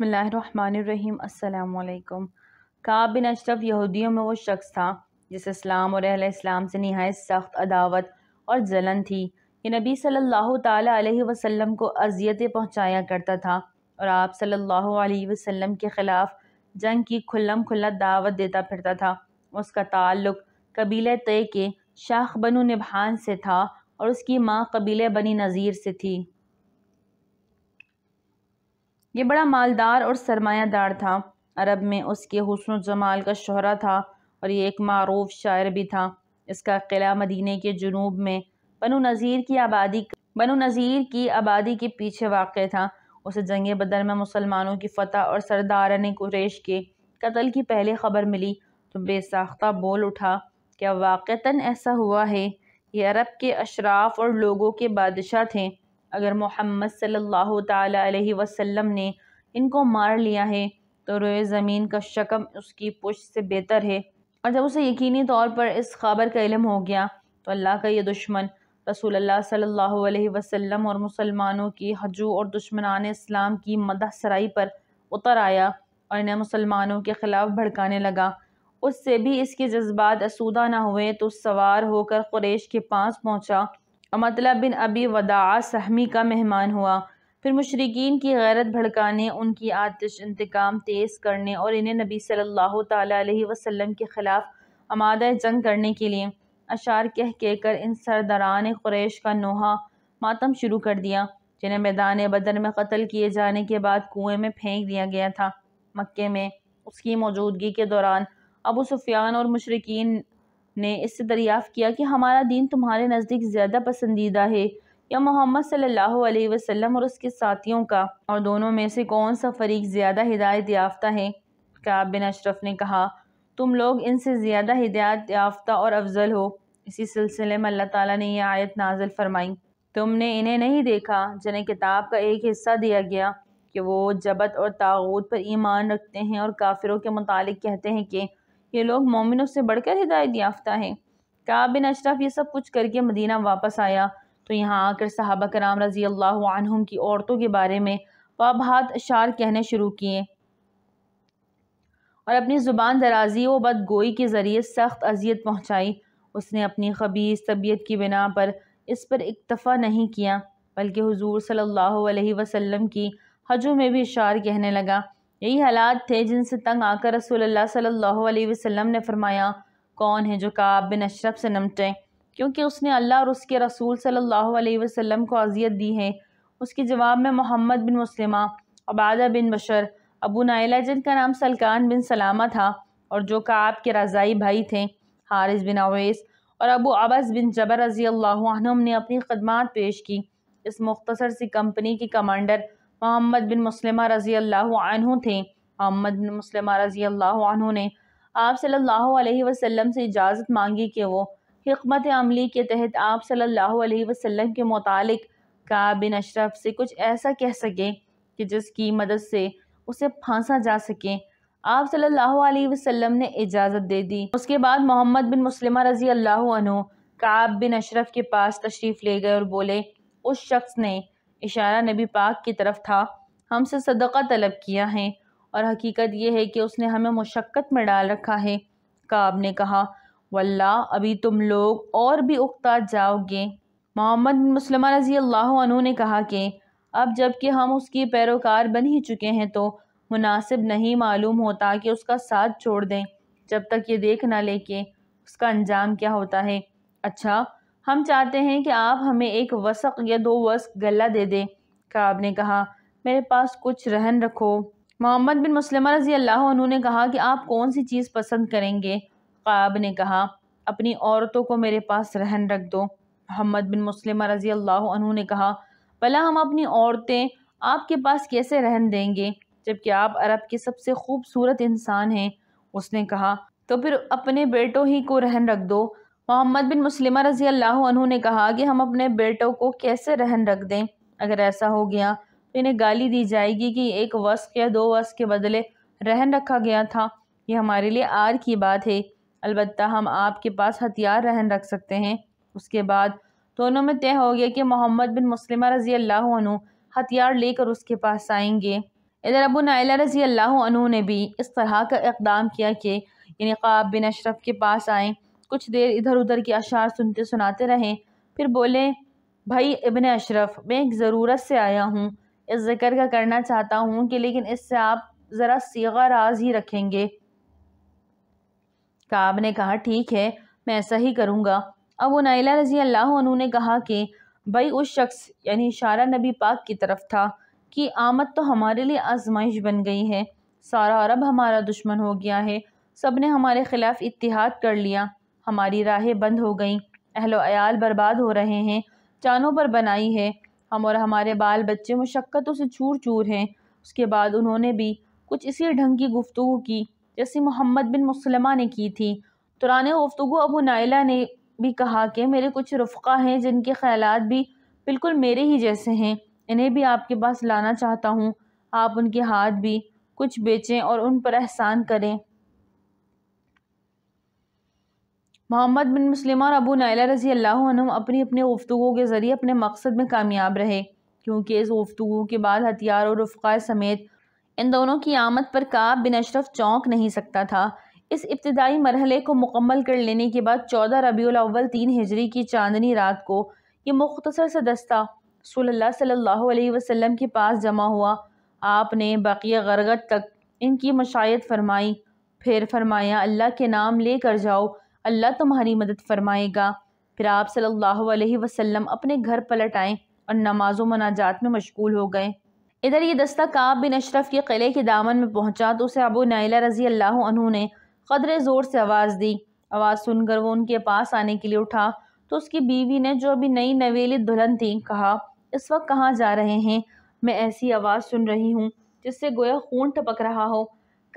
बसमीम् अल्लाम काब बिन अशरफ यहूदियों में वो शख्स था जिसे इस्लाम और अहल इस्लाम से नहायत सख्त अदावत और जलन थी ये नबी सल्लल्लाहु अलैहि वसल्लम को अजियतें पहुंचाया करता था और आप सल्लल्लाहु अलैहि वसल्लम के ख़िलाफ़ जंग की खुल्लम खुल्ला दावत देता फिरता था उसका ताल्लुक कबीले तय के शाख बनु निभान से था और उसकी माँ कबीले बनी नज़ीर से थी ये बड़ा मालदार और सरमायादार था अरब में उसके हसन जमाल का शहरा था और ये एक मरूफ शायर भी था इसका किला मदीने के जनूब में बनु नज़ीर की आबादी बनु नज़ीर की आबादी के पीछे वाक़ था उसे जंग बदर में मुसलमानों की फ़तह और सरदार ने कुरेश के कत्ल की पहले ख़बर मिली तो बेसाख्ता बोल उठा क्या वाक़ता ऐसा हुआ है ये अरब के अशराफ और लोगों के बादशाह थे अगर मोहम्मद सल्लल्लाहु अलैहि वसल्लम ने इनको मार लिया है तो रोए ज़मीन का शकम उसकी पुश से बेहतर है और जब उसे यकीनी तौर पर इस खबर का इलम हो गया तो अल्लाह का ये दुश्मन रसूल सल्लल्लाहु अलैहि वसल्लम और मुसलमानों की हजू और दुश्मनान इस्लाम की मदह सराई पर उतर आया और इन्हें मुसलमानों के ख़िलाफ़ भड़काने लगा उससे भी इसके जज्बात असूदा ना हुए तो सवार होकर क्रेश के पास पहुंचा अमतला बिन अबी वदा सहमी का मेहमान हुआ फिर मशरकिन की गैरत भड़काने उनकी आतिश इंतकाम तेज़ करने और इन्हें नबी सल्लल्लाहु अलैहि वसल्लम के ख़िलाफ़ आमादा जंग करने के लिए अशार कह कहकर इन सरदारान क्रैश का नोहा मातम शुरू कर दिया जिन्हें मैदान बदर में कत्ल किए जाने के बाद कुएं में फेंक दिया गया था मक्के में उसकी मौजूदगी के दौरान अबू सुफियान और मशरकिन ने इससे दरियाफ़ किया कि हमारा दीन तुम्हारे नज़दीक ज़्यादा पसंदीदा है या मोहम्मद सल्लल्लाहु अलैहि वसल्लम और उसके साथियों का और दोनों में से कौन सा फ़रीक ज़्यादा हिदायत याफ्ता है क्या बिन अशरफ ने कहा तुम लोग इनसे ज़्यादा हिदायत याफ्ता और अफजल हो इसी सिलसिले में अल्लाह ताला ने यह आयत नाजल फरमाई तुमने इन्हें नहीं देखा जिन्हें किताब का एक हिस्सा दिया गया कि वो जबत और तागूत पर ईमान रखते हैं और काफिरों के मुतालिक कहते हैं कि ये लोग मोमिनों से बढ़कर हिदायत याफ्ता हैं क्या बिन अशरफ ये सब कुछ करके मदीना वापस आया तो यहाँ आकर सहाबा कराम रज़ी अल्लाह की औरतों के बारे में वाबहत अशार कहने शुरू किए और अपनी ज़ुबान दराजी व बदगोई के ज़रिए सख्त अजियत पहुँचाई उसने अपनी खबीस तबीयत की बिना पर इस पर इक्तफ़ा नहीं किया बल्कि हुजूर सल्लल्लाहु अलैहि वसल्लम की हजों में भी इशार कहने लगा यही हालात थे जिनसे तंग आकर रसूलुल्लाह सल्लल्लाहु अलैहि वसल्लम ने फरमाया कौन है जो काब बिन अशरफ से नमटे क्योंकि उसने अल्लाह और उसके रसूल सल्लल्लाहु अलैहि वसल्लम को अजियत दी है उसके जवाब में Mohammad bin Muslima Abada bin Bashar Abu Naila जिनका नाम सलकान बिन सलामा था और जो काब के रज़ाई भाई थे हारिस बिन अवैस और अबू अबस बिन जबर रजी अल्लाह ने अपनी खदमात पेश की इस मुख्तसर सी कंपनी के कमांडर मोहम्मद बिन मुसलमा रज़ी अल्लाह थे मोहम्मद बिन मुसलमा रज़ी अल्लाह ने आप सल्लल्लाहु अलैहि वसल्लम से इजाज़त मांगी कि वो हमत अमली के तहत आप सल्लल्लाहु अलैहि वसल्लम के मुतालिक का बिन अशरफ से कुछ ऐसा कह सकें कि जिसकी मदद से उसे फांसा जा सके आप सल्लल्लाहु अलैहि वसल्लम ने इजाज़त दे दी उसके बाद मोहम्मद बिन मुस्लिम रज़ी अल्लाह काब बिन अशरफ के पास तशरीफ़ ले गए और बोले उस शख्स ने इशारा नबी पाक की तरफ था हमसे सदका तलब किया है और हकीकत यह है कि उसने हमें मशक्क़त में डाल रखा है काब ने कहा वल्ला अभी तुम लोग और भी उकता जाओगे मोहम्मद मुसलमान रजी अल्लाह ने कहा कि अब जबकि हम उसकी पैरोकार बन ही चुके हैं तो मुनासिब नहीं मालूम होता कि उसका साथ छोड़ दें जब तक ये देख ना लेके कि उसका अंजाम क्या होता है अच्छा हम चाहते हैं कि आप हमें एक वसक या दो वस्क गला दे दें काब ने कहा मेरे पास कुछ रहन रखो मोहम्मद बिन मुसलमा रजी अल्लाह उन्होंने कहा कि आप कौन सी चीज़ पसंद करेंगे काब ने कहा अपनी औरतों को मेरे पास रहन रख दो मोहम्मद बिन मुसलमा रजी अल्लाह उन्होंने कहा भला हम अपनी औरतें आपके पास कैसे रहन देंगे जबकि आप अरब के सबसे खूबसूरत इंसान हैं उसने कहा तो फिर अपने बेटों ही को रहन रख दो मोहम्मद बिन मुसलिमा रज़ी अल्लाह ने कहा कि हम अपने बेटों को कैसे रहन रख दें अगर ऐसा हो गया तो इन्हें गाली दी जाएगी कि एक वस्क या दो वस्क के बदले रहन रखा गया था ये हमारे लिए आर की बात है अलबत् हम आपके पास हथियार रहन रख सकते हैं उसके बाद दोनों में तय हो गया कि मोहम्मद बिन मुसलिमा रज़ी अल्लाह हथियार लेकर उसके पास आएंगे इधर अबू नायला रज़ी अल्लाह ने भी इस तरह का इकदाम किया कि यानी बिन अशरफ के पास आएँ कुछ देर इधर उधर के अशार सुनते सुनाते रहें फिर बोले भाई इबन अशरफ मैं एक ज़रूरत से आया हूँ इस ज़िक्र का करना चाहता हूँ कि लेकिन इससे आप ज़रा सीगा राज ही रखेंगे काब ने कहा ठीक है मैं ऐसा ही करूँगा अब वो नाइला रजी अल्लाह ने कहा कि भाई उस शख्स यानी इशारा नबी पाक की तरफ था कि आमद तो हमारे लिए आजमाइश बन गई है सारा अरब हमारा दुश्मन हो गया है सब ने हमारे ख़िलाफ़ इतिहाद कर लिया हमारी राहें बंद हो गईं अहलो अयाल बर्बाद हो रहे हैं चानों पर बनाई है हम और हमारे बाल बच्चे मुशक्क़तों से चूर चूर हैं उसके बाद उन्होंने भी कुछ इसी ढंग की गुफ्तु की जैसी मोहम्मद बिन मुसलमा ने की थी तुरान गुफ्तु अबू नाइला ने भी कहा कि मेरे कुछ रफ़ा हैं जिनके ख्याल भी बिल्कुल मेरे ही जैसे हैं इन्हें भी आपके पास लाना चाहता हूँ आप उनके हाथ भी कुछ बेचें और उन पर एहसान करें मोहम्मद बिन मुस्लिम और अबू नैला रजी अल्लाह अपनी अपने गुफ्तु के ज़रिए अपने मकसद में कामयाब रहे क्योंकि इस गुफ्तु के बाद हथियार और रफ़ा समेत इन दोनों की आमद पर काब बिन अशरफ चौंक नहीं सकता था इस इब्तदाई मरहले को मुकम्मल कर लेने के बाद चौदह रबी अव्वल तीन हिजरी की चांदनी रात को ये मुख्तसर सा दस्ता सल्ला सल्लल्लाहु के पास जमा हुआ आपने बाकी गरगत तक इनकी मशायत फरमाई फिर फरमाया अल्लाह के नाम ले कर जाओ अल्लाह तुम्हारी मदद फ़रमाएगा फिर आप सल्लल्लाहु अलैहि वसल्लम अपने घर पलट आए और नमाज मनाजात में मशगूल हो गए इधर ये दस्ता काब बिन अशरफ के किले के दामन में पहुंचा तो उसे अबू नाइला रजी अल्लाह अनहू ने कदर ज़ोर से आवाज़ दी आवाज़ सुनकर वो उनके पास आने के लिए उठा तो उसकी बीवी ने जो अभी नई नवेली दुल्हन थी कहा इस वक्त कहाँ जा रहे हैं मैं ऐसी आवाज़ सुन रही हूँ जिससे गोया खून टपक रहा हो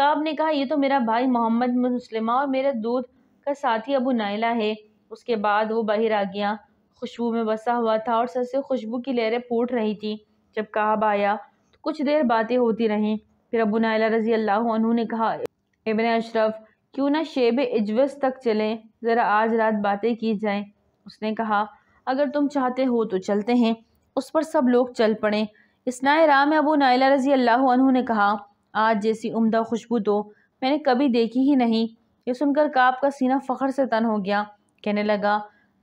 काब ने कहा यह तो मेरा भाई मोहम्मद मुसलिमा और मेरे दूध का साथी अबू नायला है उसके बाद वो बाहर आ गया खुशबू में बसा हुआ था और सर से खुशबू की लहरें फूट रही थी जब कहाब आया तो कुछ देर बातें होती रहीं फिर अबू नायला रजी अल्लाह ने कहा इबन अशरफ क्यों ना शेब इजवस तक चलें ज़रा आज रात बातें की जाएं उसने कहा अगर तुम चाहते हो तो चलते हैं उस पर सब लोग चल पड़े इसनाए राह में अबू नायला रजी अल्लाह ने कहा आज जैसी उम्दा खुशबू तो मैंने कभी देखी ही नहीं यह सुनकर काब का सीना फ़खर से तन हो गया कहने लगा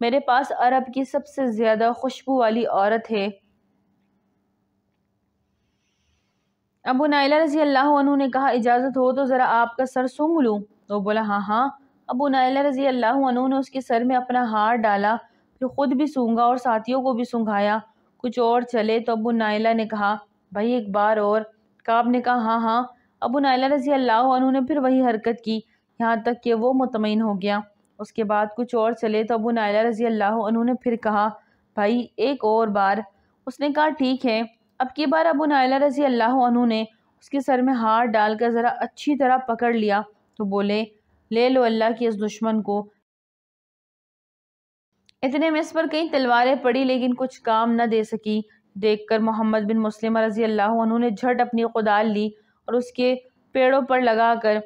मेरे पास अरब की सबसे ज़्यादा खुशबू वाली औरत है अबू नाइला रजी अल्लाह ने कहा इजाज़त हो तो ज़रा आपका सर सूंघ लूँ तो बोला हाँ हाँ अबू नाइला रजी अल्लाह उन्होंने उसके सर में अपना हार डाला फिर ख़ुद भी सूंघा और साथियों को भी सूंघाया कुछ और चले तो अबू नाइला ने कहा भाई एक बार और काब ने कहा हाँ हाँ अबू नाइला रजी अल्लाह उन्होंने फिर वही हरकत की यहाँ तक कि वो मुतमिन हो गया उसके बाद कुछ और चले तो अबू नायला रजी अल्लाह उन्होंने फिर कहा भाई एक और बार उसने कहा ठीक है अब की बार अबू नायला रजी अल्लाह उन्होंने उसके सर में हार डालकर ज़रा अच्छी तरह पकड़ लिया तो बोले ले लो अल्लाह के इस दुश्मन को इतने में इस पर कई तलवारें पड़ी लेकिन कुछ काम न दे सकी देखकर मोहम्मद बिन मुस्लिम रजी अल्लाह उन्होंने झट अपनी कुदाल ली और उसके पेड़ों पर लगाकर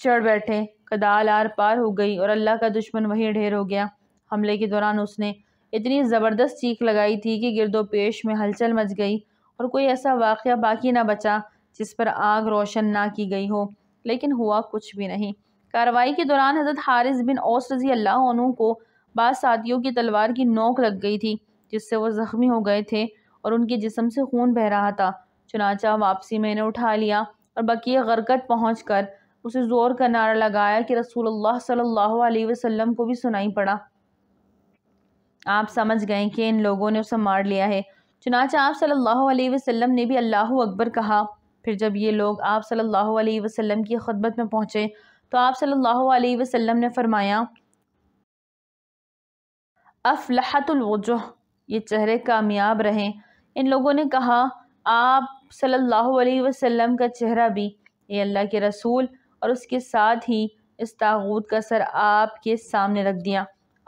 चढ़ बैठे कदाल आर पार हो गई और अल्लाह का दुश्मन वहीं ढेर हो गया हमले के दौरान उसने इतनी ज़बरदस्त चीख लगाई थी कि गिरदो पेश में हलचल मच गई और कोई ऐसा वाक़ बाकी ना बचा जिस पर आग रोशन ना की गई हो लेकिन हुआ कुछ भी नहीं कार्रवाई के दौरान हज़रत हारिस बिन औस रजी अल्लाह को बाद साथियों की तलवार की नोक लग गई थी जिससे वो ज़ख्मी हो गए थे और उनके जिसम से खून बह रहा था चुनाचा वापसी मैंने उठा लिया और बकिया गरकत पहुँच कर उसे ज़ोर का नारा लगाया कि रसूलुल्लाह सल्लल्लाहु अलैहि वसल्लम को भी सुनाई पड़ा आप समझ गए कि इन लोगों ने उसे मार लिया है चुनाचा आप सल्लल्लाहु अलैहि वसल्लम ने भी अल्लाह अकबर कहा फिर जब ये लोग आप सल्लल्लाहु अलैहि वसल्लम की खदमत में पहुँचे तो आप सल्लल्लाहु अलैहि वसल्लम ने फरमाया अफलहतुलवजह ये चेहरे कामयाब रहें इन लोगों ने कहा आप सल्लल्लाहु अलैहि वसल्लम का चेहरा भी ये अल्लाह के रसूल और उसके साथ ही इस तागूत का सर आपके सामने रख दिया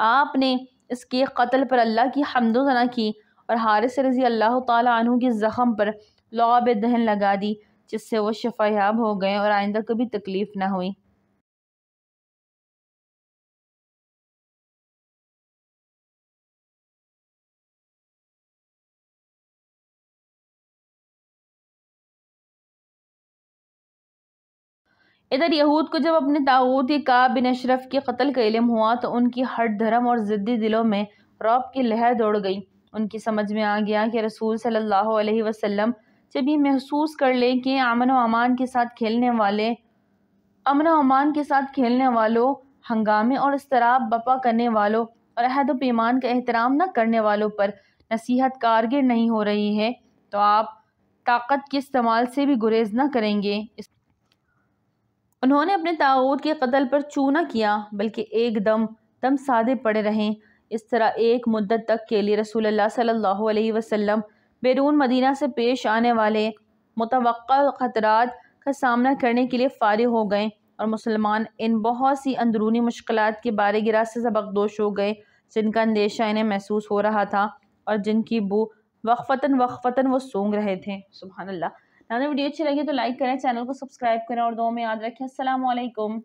आपने इसके कत्ल पर अल्लाह की हमदोजना की और हारिस रजी अल्लाह तु के ज़ख़म पर लॉब दहन लगा दी जिससे वो शफायाब हो गए और आइंदा कभी तकलीफ़ ना हुई इधर यहूद को जब अपने ताऊत का बिन अशरफ के कत्ल का इलम हुआ तो उनकी हट धर्म और ज़िद्दी दिलों में रौब की लहर दौड़ गई उनकी समझ में आ गया कि रसूल सल्लल्लाहु अलैहि वसल्लम जब ये महसूस कर लें कि अमन व अमान के साथ खेलने वाले अमन व अमान के साथ खेलने वालों हंगामे और इसतराब बपा करने वालों और अहद पैमान का एहतराम न करने वालों पर नसीहत कारगर नहीं हो रही है तो आप ताकत के इस्तेमाल से भी गुरेज न करेंगे उन्होंने अपने ताऊत के कत्ल पर चू न किया बल्कि एकदम दम सादे पड़े रहें इस तरह एक मुद्दत तक के लिए रसूलुल्लाह सल्लल्लाहु अलैहि वसल्लम बैरून मदीना से पेश आने वाले मुतव ख़तरात का सामना करने के लिए फ़ारि हो गए और मुसलमान इन बहुत सी अंदरूनी मुश्किल के बारे गिरा से सबकदोश हो गए जिनका अंदेशा इन्हें महसूस हो रहा था और जिनकी बू वक्फ़ता वक्फ़ता वो सूंघ रहे थे सुबहानल्ला अगर वीडियो अच्छी लगी तो लाइक करें चैनल को सब्सक्राइब करें और दो में याद रखें असलम